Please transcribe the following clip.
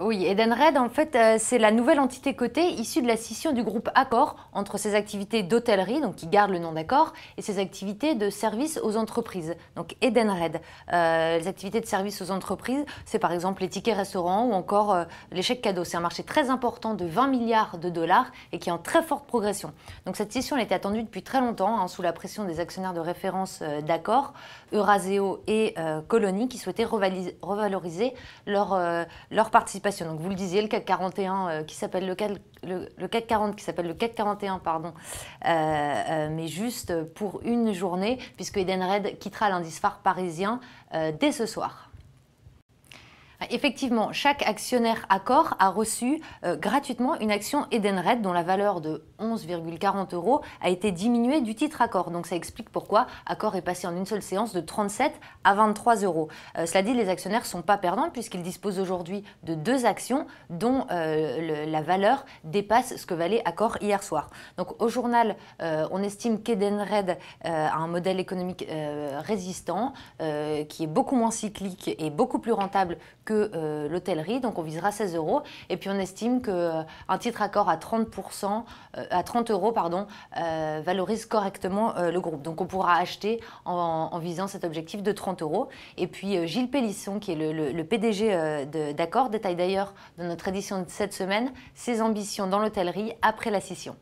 Oui, Edenred, en fait, euh, c'est la nouvelle entité cotée issue de la scission du groupe Accor entre ses activités d'hôtellerie, donc qui garde le nom d'Accor, et ses activités de service aux entreprises, donc Edenred. Euh, les activités de service aux entreprises, c'est par exemple les tickets restaurants ou encore l'échec euh, les chèques cadeaux. C'est un marché très important de 20 milliards de dollars et qui est en très forte progression. Donc cette scission elle était attendue depuis très longtemps, hein, sous la pression des actionnaires de référence euh, d'Accor, Euraseo et Colony, qui souhaitaient revaloriser leur, leur participation donc, vous le disiez, le CAC 41 euh, qui s'appelle le, CAC 40 qui s'appelle le CAC 41, pardon, euh, euh, mais juste pour une journée, puisque Edenred quittera l'indice phare parisien dès ce soir. Effectivement, chaque actionnaire Accor a reçu euh, gratuitement une action Edenred dont la valeur de 11,40 euros a été diminuée du titre Accor. Donc ça explique pourquoi Accor est passé en une seule séance de 37 à 23 euros. Euh, cela dit, les actionnaires ne sont pas perdants puisqu'ils disposent aujourd'hui de deux actions dont euh, la valeur dépasse ce que valait Accor hier soir. Donc au journal, on estime qu'Edenred a un modèle économique résistant qui est beaucoup moins cyclique et beaucoup plus rentable que euh, l'hôtellerie. Donc on visera 16 euros. Et puis on estime qu'un euh, titre accord à 30%, euh, à 30 euros pardon, valorise correctement le groupe. Donc on pourra acheter en, visant cet objectif de 30 euros. Et puis Gilles Pélisson, qui est le, le PDG d'accord, détaille d'ailleurs dans notre édition de cette semaine ses ambitions dans l'hôtellerie après la scission.